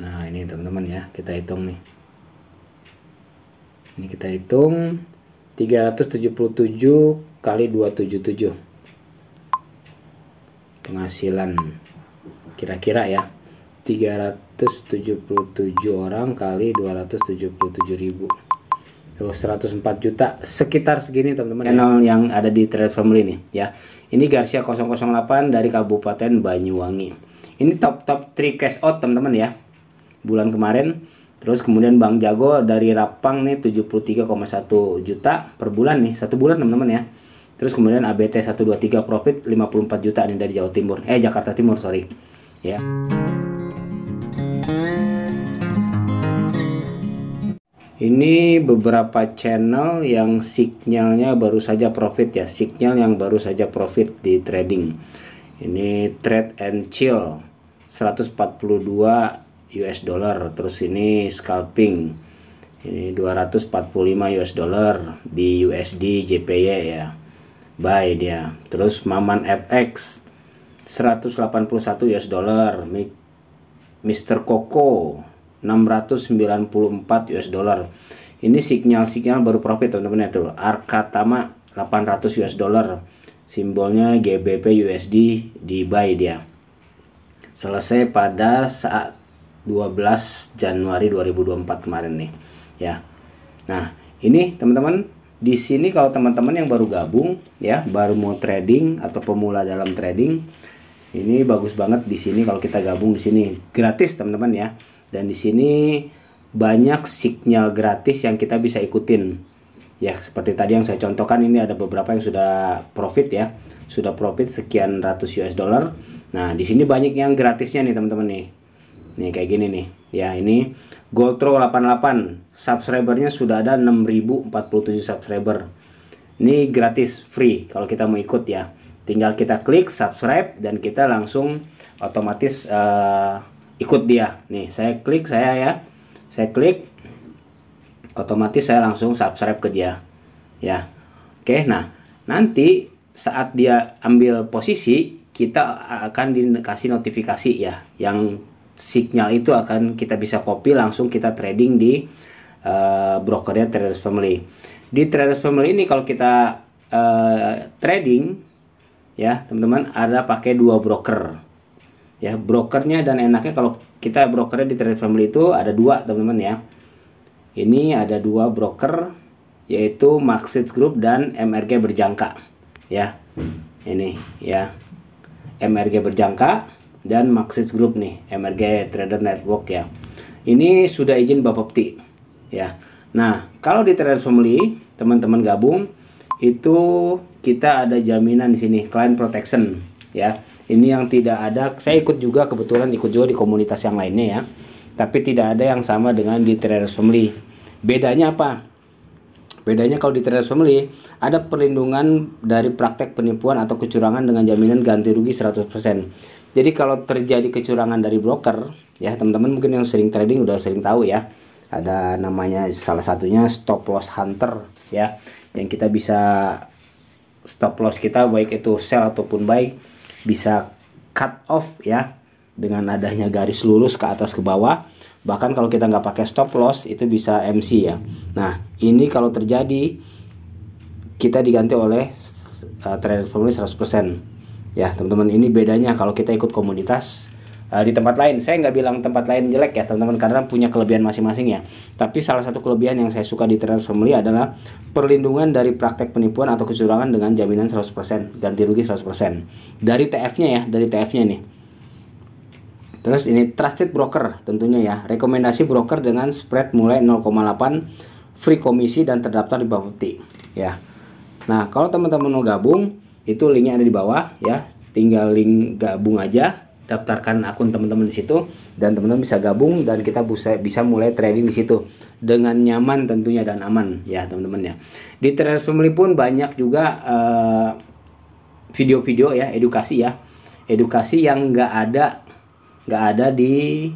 nah ini teman-teman ya kita hitung nih ini kita hitung 377 kali 277 penghasilan kira-kira ya 377 orang kali 277 ribu Tuh, 104 juta sekitar segini teman-teman ya. channel ya. yang ada di Trade Family nih ya ini Garcia 008 dari Kabupaten Banyuwangi ini top top 3 cash out teman-teman ya bulan kemarin. Terus kemudian Bang Jago dari Rapang nih 73,1 juta per bulan nih, satu bulan teman-teman ya. Terus kemudian ABT 123 profit 54 juta nih dari Jawa Timur. Eh Jakarta Timur, sorry. Ya. Ini beberapa channel yang signalnya baru saja profit ya, signal yang baru saja profit di trading. Ini trade and chill 142 US dollar terus ini scalping ini 245 US dollar di USD JPY ya buy dia terus Maman FX 181 US dollar Mr. Koko 694 US dollar ini signal-signal baru profit teman-teman ya tuh Arkatama 800 US dollar simbolnya GBP USD di buy dia selesai pada saat 12 Januari 2024 kemarin nih ya. Nah, ini teman-teman di sini kalau teman-teman yang baru gabung ya, baru mau trading atau pemula dalam trading, ini bagus banget di sini kalau kita gabung di sini gratis teman-teman ya. Dan di sini banyak signal gratis yang kita bisa ikutin. Ya, seperti tadi yang saya contohkan ini ada beberapa yang sudah profit ya. Sudah profit sekian ratus US dollar. Nah, di sini banyak yang gratisnya nih teman-teman nih Nih kayak gini nih. Ya, ini Goldtro 88. Subscribernya sudah ada 6047 subscriber. Ini gratis free kalau kita mau ikut ya. Tinggal kita klik subscribe dan kita langsung otomatis uh, ikut dia. Nih, saya klik saya ya. Saya klik otomatis saya langsung subscribe ke dia. Ya. Oke, nah nanti saat dia ambil posisi kita akan dikasih notifikasi ya yang signal itu akan kita bisa copy langsung kita trading di uh, brokernya Traders Family. Di Traders Family ini kalau kita uh, trading ya teman-teman ada pakai dua broker ya brokernya dan enaknya kalau kita brokernya di Traders Family itu ada dua teman-teman ya ini ada dua broker yaitu Maxit Group dan MRG Berjangka ya ini ya MRG Berjangka dan Maxis Group nih, MRG Trader Network ya. Ini sudah izin Bapak Bapepti ya. Nah, kalau di Trader Family, teman-teman gabung itu kita ada jaminan di sini client protection ya. Ini yang tidak ada, saya ikut juga kebetulan ikut juga di komunitas yang lainnya ya. Tapi tidak ada yang sama dengan di Trader Family. Bedanya apa? Bedanya kalau di Trader Family ada perlindungan dari praktek penipuan atau kecurangan dengan jaminan ganti rugi 100%. Jadi kalau terjadi kecurangan dari broker, ya teman-teman mungkin yang sering trading udah sering tahu ya. Ada namanya salah satunya stop loss hunter ya, yang kita bisa stop loss kita baik itu sell ataupun buy bisa cut off ya dengan adanya garis lurus ke atas ke bawah. Bahkan kalau kita nggak pakai stop loss itu bisa MC ya. Nah, ini kalau terjadi kita diganti oleh uh, trader formula 100% ya teman-teman ini bedanya kalau kita ikut komunitas uh, di tempat lain saya nggak bilang tempat lain jelek ya teman-teman karena punya kelebihan masing-masing ya tapi salah satu kelebihan yang saya suka di Transformly adalah perlindungan dari praktek penipuan atau kecurangan dengan jaminan 100% ganti rugi 100% dari TF-nya ya dari TF-nya nih Terus ini trusted broker tentunya ya. Rekomendasi broker dengan spread mulai 0,8 free komisi dan terdaftar di Bapepti ya. Nah, kalau teman-teman mau gabung itu linknya ada di bawah ya tinggal link gabung aja daftarkan akun teman-teman di situ dan teman-teman bisa gabung dan kita bisa bisa mulai trading di situ dengan nyaman tentunya dan aman ya teman-teman ya di trader Family pun banyak juga eh, video-video uh, ya edukasi ya edukasi yang nggak ada nggak ada di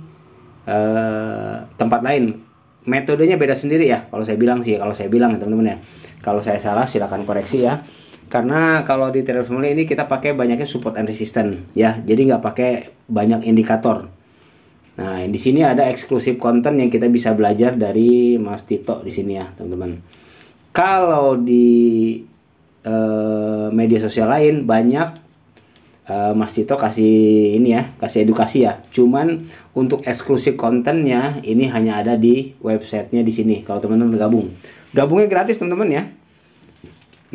uh, tempat lain metodenya beda sendiri ya kalau saya bilang sih kalau saya bilang teman-teman ya kalau saya salah silahkan koreksi ya karena kalau di trader family ini kita pakai banyaknya support and resistance ya jadi nggak pakai banyak indikator nah di sini ada eksklusif konten yang kita bisa belajar dari Mas Tito di sini ya teman-teman kalau di eh, media sosial lain banyak eh, Mas Tito kasih ini ya kasih edukasi ya cuman untuk eksklusif kontennya ini hanya ada di websitenya di sini kalau teman-teman gabung gabungnya gratis teman-teman ya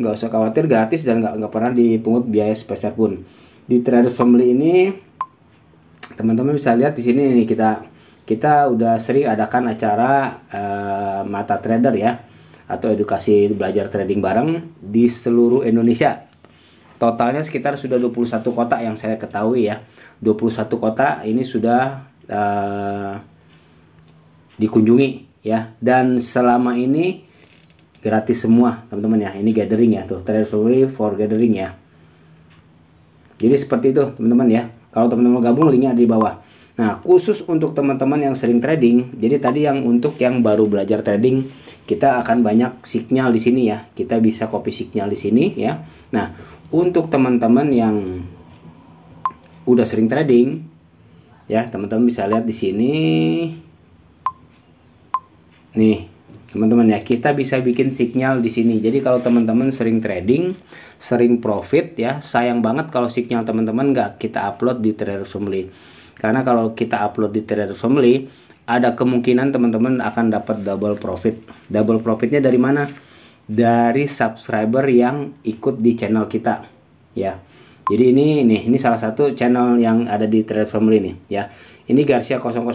nggak usah khawatir gratis dan nggak nggak pernah dipungut biaya sebesar pun di trader family ini teman-teman bisa lihat di sini nih kita kita udah sering adakan acara uh, mata trader ya atau edukasi belajar trading bareng di seluruh Indonesia totalnya sekitar sudah 21 kota yang saya ketahui ya 21 kota ini sudah uh, dikunjungi ya dan selama ini gratis semua teman-teman ya ini gathering ya tuh travel for gathering ya jadi seperti itu teman-teman ya kalau teman-teman gabung linknya ada di bawah nah khusus untuk teman-teman yang sering trading jadi tadi yang untuk yang baru belajar trading kita akan banyak signal di sini ya kita bisa copy signal di sini ya nah untuk teman-teman yang udah sering trading ya teman-teman bisa lihat di sini nih teman-teman ya kita bisa bikin signal di sini jadi kalau teman-teman sering trading sering profit ya sayang banget kalau signal teman-teman nggak kita upload di trader family karena kalau kita upload di trader family ada kemungkinan teman-teman akan dapat double profit double profitnya dari mana dari subscriber yang ikut di channel kita ya jadi ini nih ini salah satu channel yang ada di trader family nih ya ini Garcia 008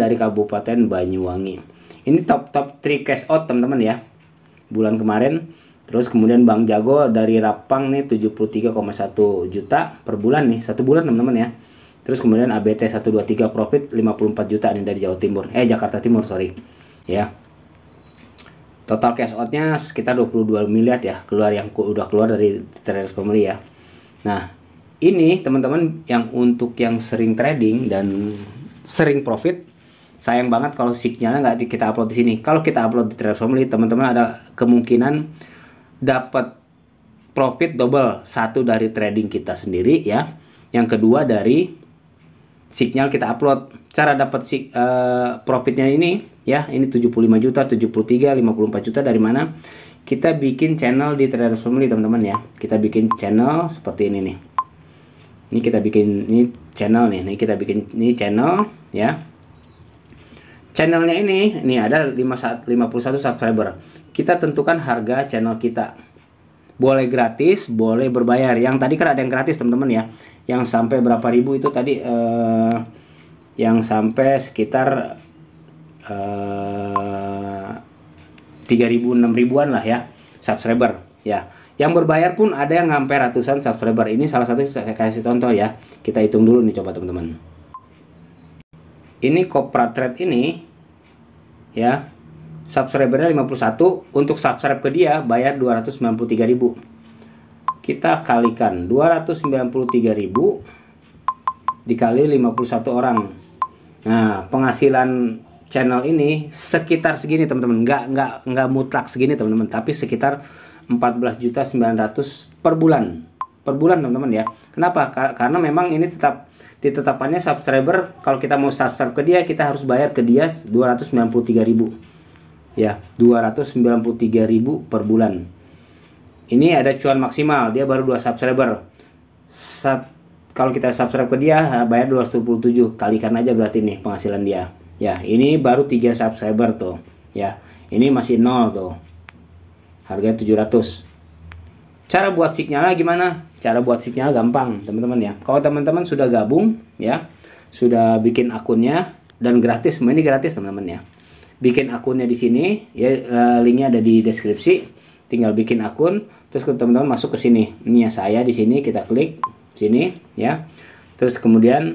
dari Kabupaten Banyuwangi ini top top 3 cash out teman-teman ya bulan kemarin terus kemudian Bang Jago dari Rapang nih 73,1 juta per bulan nih satu bulan teman-teman ya terus kemudian ABT 123 profit 54 juta nih dari Jawa Timur eh Jakarta Timur sorry ya total cash outnya sekitar 22 miliar ya keluar yang udah keluar dari traders family ya nah ini teman-teman yang untuk yang sering trading dan sering profit sayang banget kalau signalnya nggak kita upload di sini. Kalau kita upload di Trade Family, teman-teman ada kemungkinan dapat profit double satu dari trading kita sendiri ya. Yang kedua dari signal kita upload. Cara dapat uh, profitnya ini ya, ini 75 juta, 73, 54 juta dari mana? Kita bikin channel di Trade Family teman-teman ya. Kita bikin channel seperti ini nih. Ini kita bikin ini channel nih. Ini kita bikin ini channel ya channelnya ini ini ada 51 subscriber kita tentukan harga channel kita boleh gratis boleh berbayar yang tadi kan ada yang gratis teman-teman ya yang sampai berapa ribu itu tadi eh, yang sampai sekitar eh, tiga ribu enam ribuan lah ya subscriber ya yang berbayar pun ada yang sampai ratusan subscriber ini salah satu saya kasih contoh ya kita hitung dulu nih coba teman-teman ini kopra trade ini ya subscribernya 51 untuk subscribe ke dia bayar 293.000 kita kalikan 293.000 dikali 51 orang nah penghasilan channel ini sekitar segini teman-teman nggak nggak nggak mutlak segini teman-teman tapi sekitar 14.900 per bulan per bulan teman-teman ya. Kenapa? Karena memang ini tetap ditetapannya subscriber kalau kita mau subscribe ke dia kita harus bayar ke dia 293.000. Ya, 293.000 per bulan. Ini ada cuan maksimal, dia baru dua subscriber. Sat, kalau kita subscribe ke dia bayar 227 kalikan aja berarti nih penghasilan dia. Ya, ini baru tiga subscriber tuh. Ya. Ini masih nol tuh. Harganya 700 Cara buat signalnya gimana? Cara buat sinyal gampang, teman-teman ya. Kalau teman-teman sudah gabung ya, sudah bikin akunnya dan gratis, ini gratis teman-teman ya. Bikin akunnya di sini, ya eh, linknya ada di deskripsi. Tinggal bikin akun, terus teman-teman masuk ke sini. Ini ya saya di sini, kita klik sini ya. Terus kemudian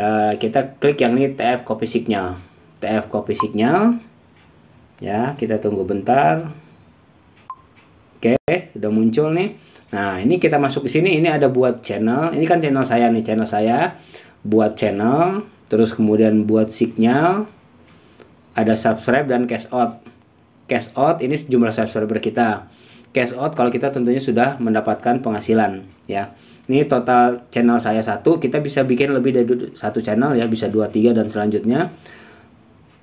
uh, kita klik yang ini TF copy signal. TF copy signal. Ya, kita tunggu bentar. Oke, udah muncul nih. Nah, ini kita masuk ke sini. Ini ada buat channel. Ini kan channel saya nih, channel saya. Buat channel, terus kemudian buat signal. Ada subscribe dan cash out. Cash out ini jumlah subscriber kita. Cash out kalau kita tentunya sudah mendapatkan penghasilan, ya. Ini total channel saya satu, kita bisa bikin lebih dari satu channel ya, bisa dua, tiga dan selanjutnya.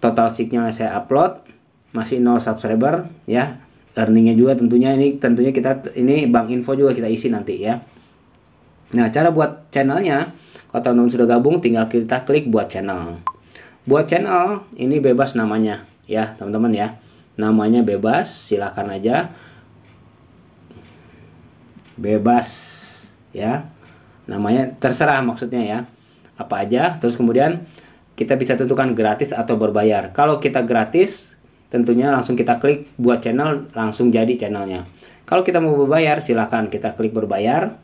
Total signal yang saya upload masih 0 subscriber ya earningnya juga tentunya ini tentunya kita ini bank info juga kita isi nanti ya nah cara buat channelnya kalau teman-teman sudah gabung tinggal kita klik buat channel buat channel ini bebas namanya ya teman-teman ya namanya bebas silahkan aja bebas ya namanya terserah maksudnya ya apa aja terus kemudian kita bisa tentukan gratis atau berbayar kalau kita gratis tentunya langsung kita klik buat channel langsung jadi channelnya kalau kita mau berbayar silahkan kita klik berbayar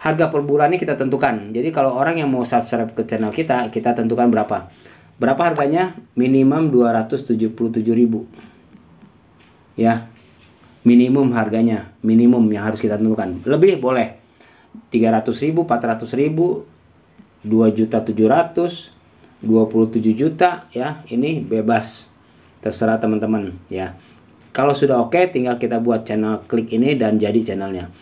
harga per ini kita tentukan jadi kalau orang yang mau subscribe ke channel kita kita tentukan berapa berapa harganya minimum 277.000 ya minimum harganya minimum yang harus kita tentukan lebih boleh ribu, ribu, 300.000 400.000 700 27 juta ya ini bebas terserah teman-teman ya kalau sudah oke okay, tinggal kita buat channel klik ini dan jadi channelnya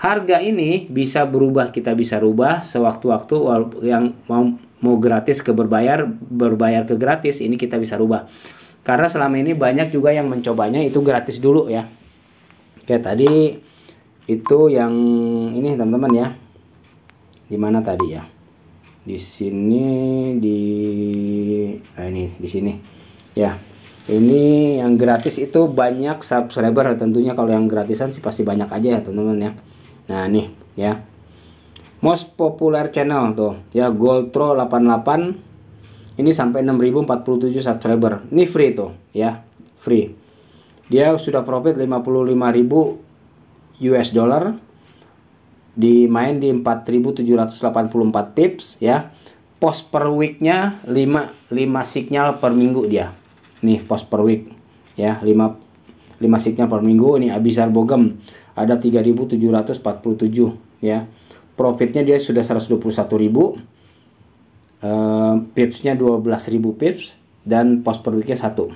harga ini bisa berubah kita bisa rubah sewaktu-waktu yang mau mau gratis ke berbayar berbayar ke gratis ini kita bisa rubah karena selama ini banyak juga yang mencobanya itu gratis dulu ya oke tadi itu yang ini teman-teman ya di mana tadi ya di sini di nah ini di sini ya ini yang gratis itu banyak subscriber tentunya kalau yang gratisan sih pasti banyak aja ya teman-teman ya nah nih ya most popular channel tuh ya Goldtro 88 ini sampai 6047 subscriber ini free tuh ya free dia sudah profit 55.000 US dollar dimain di 4784 tips ya post per weeknya 5 5 signal per minggu dia nih post per week ya 5 5 signal per minggu ini Abizar Bogem ada 3747 ya profitnya dia sudah 121.000 ribu uh, pipsnya 12.000 pips dan post per weeknya satu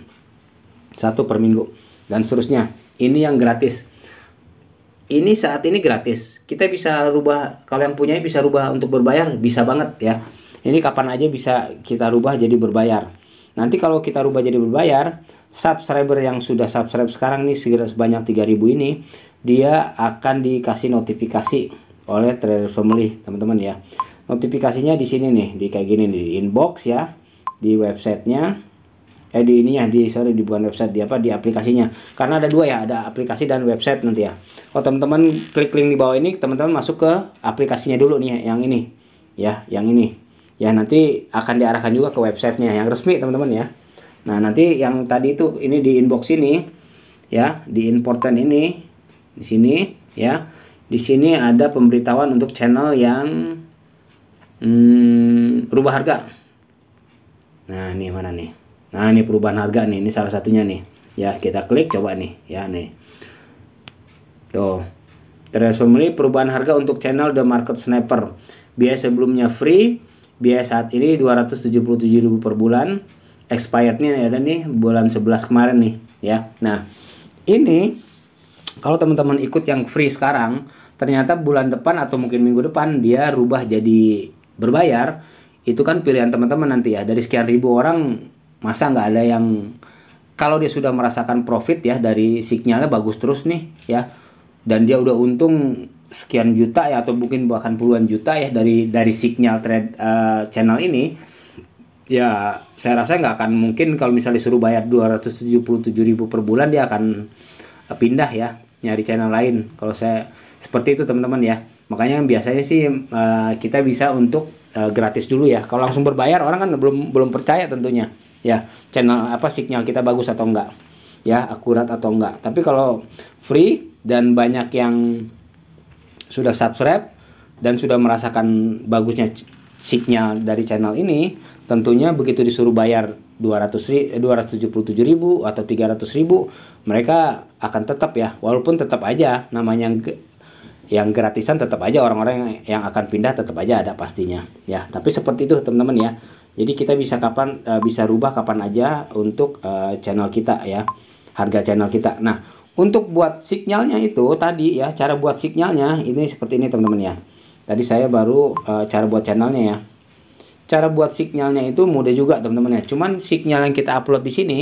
satu per minggu dan seterusnya ini yang gratis ini saat ini gratis kita bisa rubah kalau yang punya bisa rubah untuk berbayar bisa banget ya ini kapan aja bisa kita rubah jadi berbayar Nanti kalau kita rubah jadi berbayar, subscriber yang sudah subscribe sekarang nih segera sebanyak 3000 ini, dia akan dikasih notifikasi oleh Trader Family, teman-teman ya. Notifikasinya di sini nih, di kayak gini nih, di inbox ya, di websitenya eh di ini ya di sorry di bukan website di apa di aplikasinya karena ada dua ya ada aplikasi dan website nanti ya oh teman-teman klik link di bawah ini teman-teman masuk ke aplikasinya dulu nih yang ini ya yang ini ya nanti akan diarahkan juga ke websitenya yang resmi teman-teman ya nah nanti yang tadi itu ini di inbox ini ya di important ini di sini ya di sini ada pemberitahuan untuk channel yang hmm, rubah harga nah ini mana nih nah ini perubahan harga nih ini salah satunya nih ya kita klik coba nih ya nih tuh terus pembeli perubahan harga untuk channel the market sniper biaya sebelumnya free biaya saat ini 277.000 per bulan expirednya ada nih bulan 11 kemarin nih ya nah ini kalau teman-teman ikut yang free sekarang ternyata bulan depan atau mungkin minggu depan dia rubah jadi berbayar itu kan pilihan teman-teman nanti ya dari sekian ribu orang masa nggak ada yang kalau dia sudah merasakan profit ya dari signalnya bagus terus nih ya dan dia udah untung sekian juta ya atau mungkin bahkan puluhan juta ya dari dari signal trade uh, channel ini ya saya rasa nggak akan mungkin kalau misalnya disuruh bayar 277 ribu per bulan dia akan eh, pindah ya nyari channel lain kalau saya seperti itu teman-teman ya makanya biasanya sih uh, kita bisa untuk uh, gratis dulu ya kalau langsung berbayar orang kan belum belum percaya tentunya ya channel apa signal kita bagus atau enggak ya akurat atau enggak tapi kalau free dan banyak yang sudah subscribe dan sudah merasakan bagusnya signal dari channel ini, tentunya begitu disuruh bayar 200 277 eh, ribu atau 300 ribu mereka akan tetap ya walaupun tetap aja namanya yang yang gratisan tetap aja orang-orang yang, akan pindah tetap aja ada pastinya ya tapi seperti itu teman-teman ya jadi kita bisa kapan eh, bisa rubah kapan aja untuk eh, channel kita ya harga channel kita nah untuk buat signalnya itu tadi ya, cara buat signalnya ini seperti ini teman-teman ya. Tadi saya baru uh, cara buat channelnya ya. Cara buat signalnya itu mudah juga teman-teman ya. Cuman signal yang kita upload di sini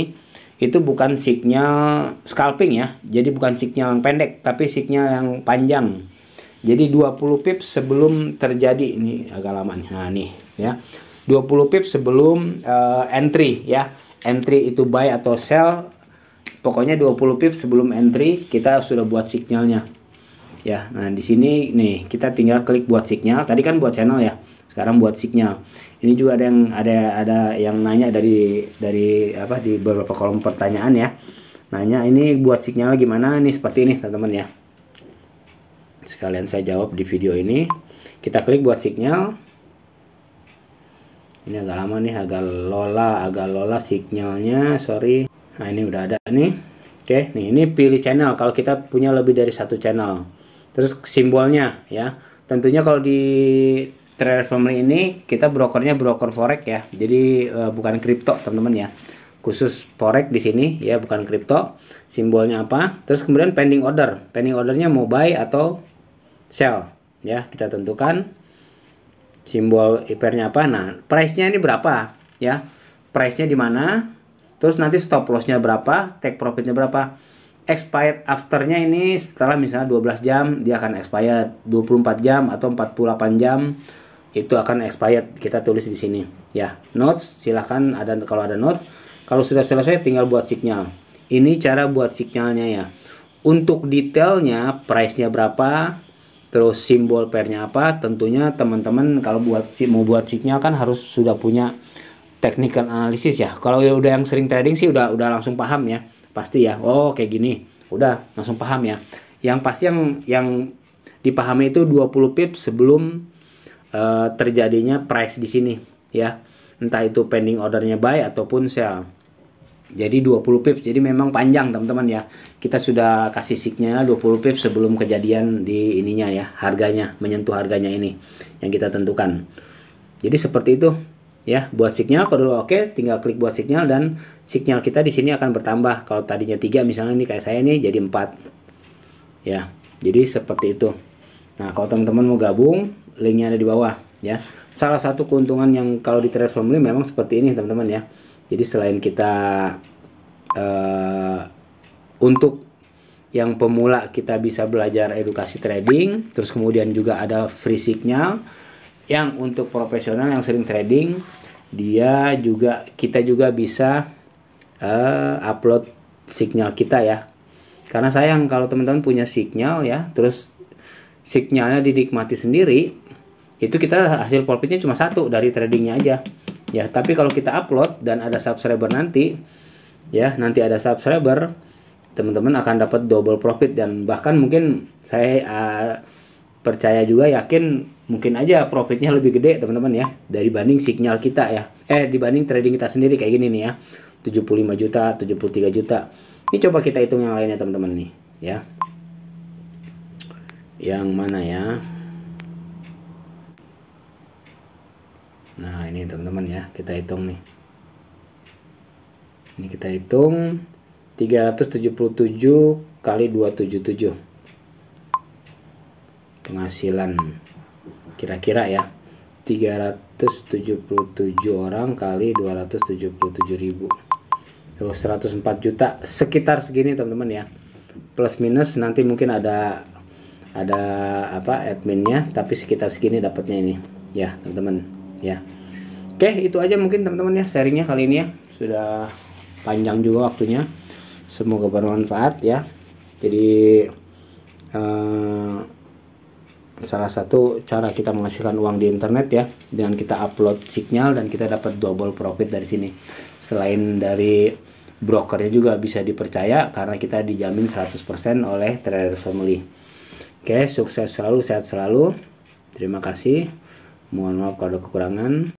itu bukan signal scalping ya. Jadi bukan signal yang pendek, tapi signal yang panjang. Jadi 20 pips sebelum terjadi ini agak lama nih. Nah, nih ya. 20 pips sebelum uh, entry ya. Entry itu buy atau sell pokoknya 20 pip sebelum entry kita sudah buat signalnya ya nah di sini nih kita tinggal klik buat signal tadi kan buat channel ya sekarang buat signal ini juga ada yang ada ada yang nanya dari dari apa di beberapa kolom pertanyaan ya nanya ini buat signal gimana nih seperti ini teman-teman ya sekalian saya jawab di video ini kita klik buat signal ini agak lama nih agak lola agak lola signalnya sorry nah ini udah ada nih oke nih ini pilih channel kalau kita punya lebih dari satu channel terus simbolnya ya tentunya kalau di Trader Family ini kita brokernya broker forex ya jadi uh, bukan kripto teman-teman ya khusus forex di sini ya bukan kripto simbolnya apa terus kemudian pending order pending ordernya mau buy atau sell ya kita tentukan simbol ipr apa nah price-nya ini berapa ya price-nya di mana Terus nanti stop lossnya berapa, take profitnya berapa. Expired afternya ini setelah misalnya 12 jam dia akan expired, 24 jam atau 48 jam itu akan expired. Kita tulis di sini ya. Notes silahkan ada kalau ada notes. Kalau sudah selesai tinggal buat signal. Ini cara buat signalnya ya. Untuk detailnya price-nya berapa, terus simbol pairnya apa tentunya teman-teman kalau buat mau buat signal kan harus sudah punya technical analysis ya. Kalau ya udah yang sering trading sih udah udah langsung paham ya. Pasti ya. Oh, kayak gini. Udah langsung paham ya. Yang pasti yang yang dipahami itu 20 pip sebelum uh, terjadinya price di sini ya. Entah itu pending ordernya buy ataupun sell. Jadi 20 pip. Jadi memang panjang teman-teman ya. Kita sudah kasih signya 20 pip sebelum kejadian di ininya ya, harganya, menyentuh harganya ini yang kita tentukan. Jadi seperti itu ya buat signal kalau oke okay, tinggal klik buat signal dan signal kita di sini akan bertambah kalau tadinya tiga misalnya ini kayak saya ini jadi empat ya jadi seperti itu nah kalau teman-teman mau gabung linknya ada di bawah ya salah satu keuntungan yang kalau di trade family memang seperti ini teman-teman ya jadi selain kita uh, untuk yang pemula kita bisa belajar edukasi trading terus kemudian juga ada free signal yang untuk profesional yang sering trading dia juga kita juga bisa uh, upload signal kita ya karena sayang kalau teman-teman punya signal ya terus signalnya dinikmati sendiri itu kita hasil profitnya cuma satu dari tradingnya aja ya tapi kalau kita upload dan ada subscriber nanti ya nanti ada subscriber teman-teman akan dapat double profit dan bahkan mungkin saya uh, percaya juga yakin mungkin aja profitnya lebih gede teman-teman ya dari banding signal kita ya eh dibanding trading kita sendiri kayak gini nih ya 75 juta 73 juta ini coba kita hitung yang lainnya teman-teman nih ya yang mana ya nah ini teman-teman ya kita hitung nih ini kita hitung 377 kali 277 penghasilan kira-kira ya 377 orang kali 277 ribu tuh 104 juta sekitar segini teman-teman ya plus minus nanti mungkin ada ada apa adminnya tapi sekitar segini dapatnya ini ya teman-teman ya oke itu aja mungkin teman-teman ya sharingnya kali ini ya sudah panjang juga waktunya semoga bermanfaat ya jadi eh, salah satu cara kita menghasilkan uang di internet ya dengan kita upload signal dan kita dapat double profit dari sini selain dari brokernya juga bisa dipercaya karena kita dijamin 100% oleh trader family oke sukses selalu sehat selalu terima kasih mohon maaf kalau ada kekurangan